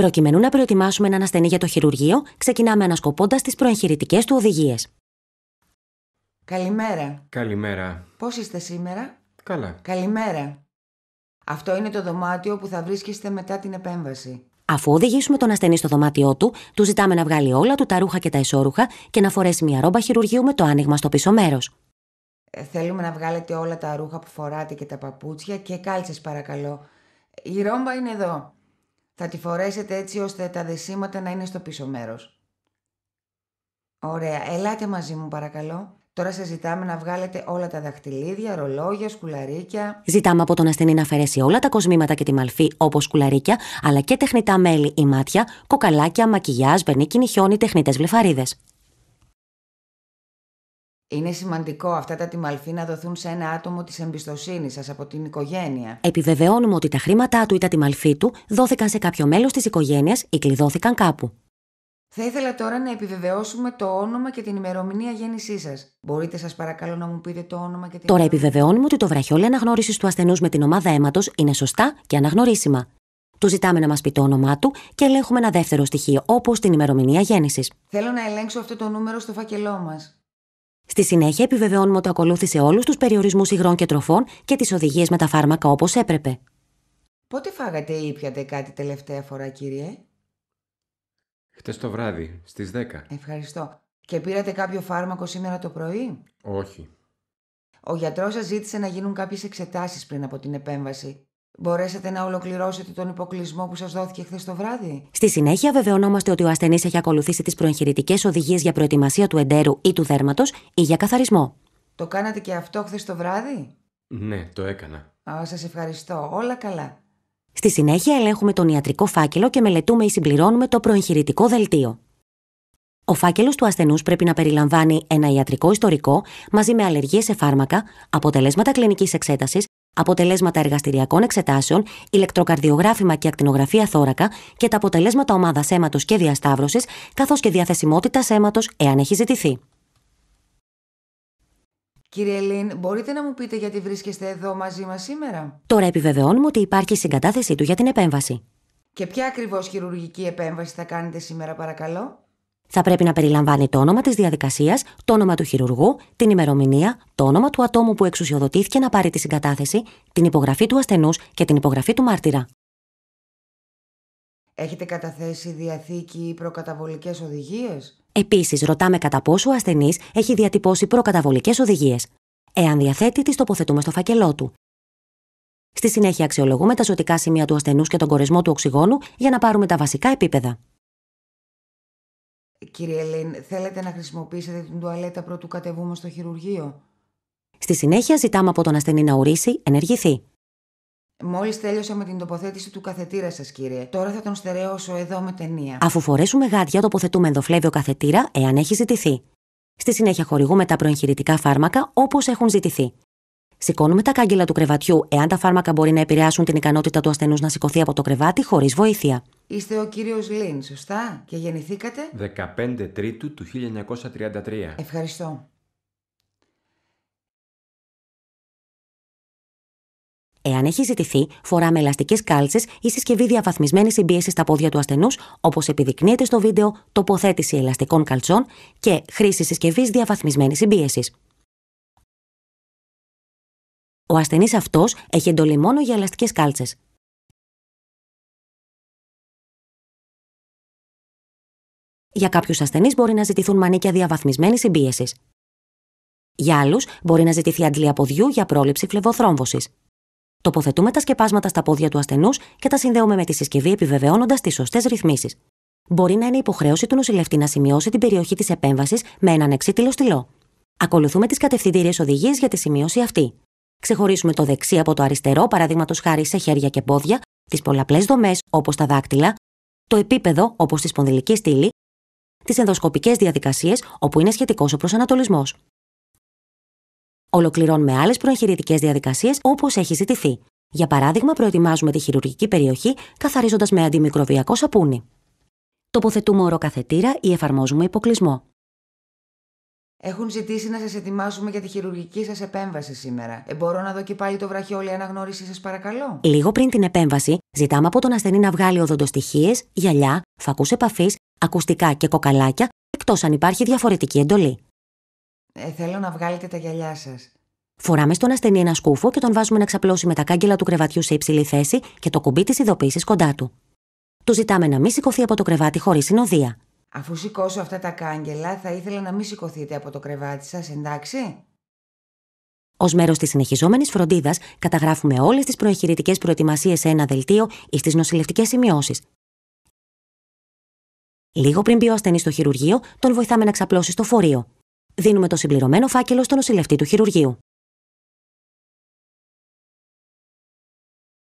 Προκειμένου να προετοιμάσουμε έναν ασθενή για το χειρουργείο, ξεκινάμε ανασκοπώντας τις προεγχειρητικές του οδηγίες. Καλημέρα. Καλημέρα. Πώς είστε σήμερα, Καλά. Καλημέρα. Αυτό είναι το δωμάτιο που θα βρίσκεστε μετά την επέμβαση. Αφού οδηγήσουμε τον ασθενή στο δωμάτιό του, του ζητάμε να βγάλει όλα του τα ρούχα και τα ισόρουχα και να φορέσει μια ρόμπα χειρουργείου με το άνοιγμα στο πίσω μέρος. Ε, θέλουμε να βγάλετε όλα τα ρούχα που φοράτε και τα παπούτσια και κάλτσες, παρακαλώ. Η ρόμπα είναι εδώ. Θα τη φορέσετε έτσι ώστε τα δεσίματα να είναι στο πίσω μέρος. Ωραία, ελάτε μαζί μου παρακαλώ. Τώρα σας ζητάμε να βγάλετε όλα τα δαχτυλίδια, ρολόγια, σκουλαρίκια. Ζητάμε από τον ασθενή να αφαιρέσει όλα τα κοσμήματα και τη μαλφή, όπως σκουλαρίκια, αλλά και τεχνητά μέλη ή μάτια, κοκαλάκια, μακιγιάζ, μπερνίκινη χιόνι, τεχνητές βλεφαρίδες. Είναι σημαντικό αυτά τα τιμαλφή να δοθούν σε ένα άτομο της εμπιστοσύνης σας από την οικογένεια. Επιβεβαιώνουμε ότι τα χρήματά του ή τα τιμαλφή του δόθηκαν σε κάποιο μέλος της οικογένειας ή κλειδώθηκαν κάπου. Θα ήθελα τώρα να επιβεβαιώσουμε το όνομα και την ημερομηνία γέννησή σας. Μπορείτε, σας παρακαλώ, να μου πείτε το όνομα και την. Τώρα επιβεβαιώνουμε ότι το βραχιόλι αναγνώρισης του ασθενούς με την ομάδα αίματος είναι σωστά και αναγνωρίσιμα. Του ζητάμε να μας πει το όνομά του και ελέγχουμε ένα δεύτερο στοιχείο, όπως την ημερομηνία γέννησης. Θέλω να ελέγξω αυτό το νούμερο στο φάκελό μας. Στη συνέχεια, επιβεβαιώνουμε ότι ακολούθησε όλους τους περιορισμούς υγρών και τροφών και τις οδηγίες με τα φάρμακα όπως έπρεπε. Πότε φάγατε ή πιατε κάτι τελευταία φορά, κύριε? Χτες το βράδυ, στις 10. Ευχαριστώ. Και πήρατε κάποιο φάρμακο σήμερα το πρωί? Όχι. Ο γιατρός σας ζήτησε να γίνουν κάποιες εξετάσεις πριν από την επέμβαση. Μπορέσατε να ολοκληρώσετε τον υποκλεισμό που σας δόθηκε χθες το βράδυ. Στη συνέχεια, βεβαιωνόμαστε ότι ο ασθενής έχει ακολουθήσει τις προεγχειρητικές οδηγίες για προετοιμασία του εντέρου ή του δέρματος ή για καθαρισμό. Το κάνατε και αυτό χθες το βράδυ. Ναι, το έκανα. σας ευχαριστώ. Όλα καλά. Στη συνέχεια, ελέγχουμε τον ιατρικό φάκελο και μελετούμε ή συμπληρώνουμε το προεγχειρητικό δελτίο. Ο φάκελος του ασθενούς πρέπει να περιλαμβάνει ένα ιατρικό ιστορικό μαζί με αλλεργίες σε φάρμακα, αποτελέσματα κλινικής εξέτασης, αποτελέσματα εργαστηριακών εξετάσεων, ηλεκτροκαρδιογράφημα και ακτινογραφία θώρακα και τα αποτελέσματα ομάδας αίματος και διασταύρωσης, καθώς και διαθεσιμότητα αίματος εάν έχει ζητηθεί. Κύριε Ελίν, μπορείτε να μου πείτε γιατί βρίσκεστε εδώ μαζί μας σήμερα. Τώρα επιβεβαιώνουμε ότι υπάρχει συγκατάθεσή του για την επέμβαση. Και ποια ακριβώς χειρουργική επέμβαση θα κάνετε σήμερα, παρακαλώ θα πρέπει να περιλαμβάνει το όνομα της διαδικασίας, το όνομα του χειρουργού, την ημερομηνία, το όνομα του ατόμου που εξουσιοδοτήθηκε να πάρει τη συγκατάθεση, την υπογραφή του ασθενούς και την υπογραφή του μάρτυρα. Έχετε καταθέσει διαθήκη ή προκαταβολικές οδηγίες. Επίσης, ρωτάμε κατά πόσο ο ασθενής έχει διατυπώσει προκαταβολικές οδηγίες. Εάν διαθέτει, τις τοποθετούμε στο φακελό του. Στη συνέχεια, αξιολογούμε τα ζωτικά σημεία του ασθενούς και τον κορεσμό του οξυγόνου για να πάρουμε τα βασικά επίπεδα. Κύριε Ελλήν, θέλετε να χρησιμοποιήσετε την τουαλέτα πρωτού κατεβούμε στο χειρουργείο. Στη συνέχεια ζητάμε από τον ασθενή να ορίσει, ενεργηθεί. Μόλις τέλειωσα με την τοποθέτηση του καθετήρα σας, κύριε. Τώρα θα τον στερεώσω εδώ με ταινία. Αφού φορέσουμε γάντια, τοποθετούμε ενδοφλέβιο καθετήρα, εάν έχει ζητηθεί. Στη συνέχεια χορηγούμε τα προεγχειρητικά φάρμακα όπως έχουν ζητηθεί. Σηκώνουμε τα κάγκελα του κρεβατιού εάν τα φάρμακα μπορεί να επηρεάσουν την ικανότητα του ασθενούς να σηκωθεί από το κρεβάτι χωρίς βοήθεια. Είστε ο κύριος Λίν, σωστά, και γεννηθήκατε. 15 Τρίτου του 1933. Ευχαριστώ. Εάν έχει ζητηθεί, φοράμε ελαστικές κάλτσες ή συσκευή διαβαθμισμένη συμπίεσης στα πόδια του ασθενούς, όπως επιδεικνύεται στο βίντεο τοποθέτηση ελαστικών καλτσών και χρήση συσκευής διαβαθμισμένη συμπίεσης. Ο ασθενής αυτός έχει εντολή μόνο για ελαστικές κάλτσες. Για κάποιους ασθενείς μπορεί να ζητηθούν μανίκια διαβαθμισμένη συμπίεσης. Για άλλους μπορεί να ζητηθεί αντλή ποδιού για πρόληψη φλεβοθρόμβωσης. Τοποθετούμε τα σκεπάσματα στα πόδια του ασθενούς και τα συνδέουμε με τη συσκευή επιβεβαιώνοντας τις σωστές ρυθμίσεις. Μπορεί να είναι υποχρέωση του νοσηλευτή να σημειώσει την περιοχή της επέμβασης με έναν εξίτηλο στυλό. Ακολουθούμε τις κατευθυντήριες οδηγίες για τη σημείωση αυτή ξεχωρίσουμε το δεξί από το αριστερό, παραδείγματος χάρη σε χέρια και πόδια, τις πολλαπλές δομές όπως τα δάκτυλα, το επίπεδο όπως τη σπονδυλική στήλη, τις ενδοσκοπικές διαδικασίες όπου είναι σχετικός ο προσανατολισμός. Ολοκληρώνουμε άλλες προεγχειρητικές διαδικασίες όπως έχει ζητηθεί. Για παράδειγμα, προετοιμάζουμε τη χειρουργική περιοχή καθαρίζοντας με αντιμικροβιακό σαπούνι. Τοποθετούμε οροκαθετήρα ή εφαρμόζουμε υποκλεισμό. Έχουν ζητήσει να σας ετοιμάσουμε για τη χειρουργική σας επέμβαση σήμερα. Ε, μπορώ να δω και πάλι το βραχιόλι αναγνώριση, σας παρακαλώ. Λίγο πριν την επέμβαση, ζητάμε από τον ασθενή να βγάλει οδοντοστοιχίες, γυαλιά, φακούς επαφής, ακουστικά και κοκαλάκια, εκτός αν υπάρχει διαφορετική εντολή. Ε, θέλω να βγάλετε τα γυαλιά σας. Φοράμε στον ασθενή ένα σκούφο και τον βάζουμε να ξαπλώσει με τα κάγκελα του κρεβατιού σε υψηλή θέση και το κουμπί της ειδοποίησης κοντά του. Του ζητάμε να μην σηκωθεί από το κρεβάτι χωρίς συνοδεία. Αφού σηκώσω αυτά τα κάγκελα, θα ήθελα να μην σηκωθείτε από το κρεβάτι σας, εντάξει. Ως μέρος της συνεχιζόμενης φροντίδας, καταγράφουμε όλες τις προεχειρητικές προετοιμασίες σε ένα δελτίο ή στις νοσηλευτικές σημειώσεις. Λίγο πριν μπει ο ασθενής στο χειρουργείο, τον βοηθάμε να ξαπλώσει στο φορείο. Δίνουμε το συμπληρωμένο φάκελο στο νοσηλευτή του χειρουργείου.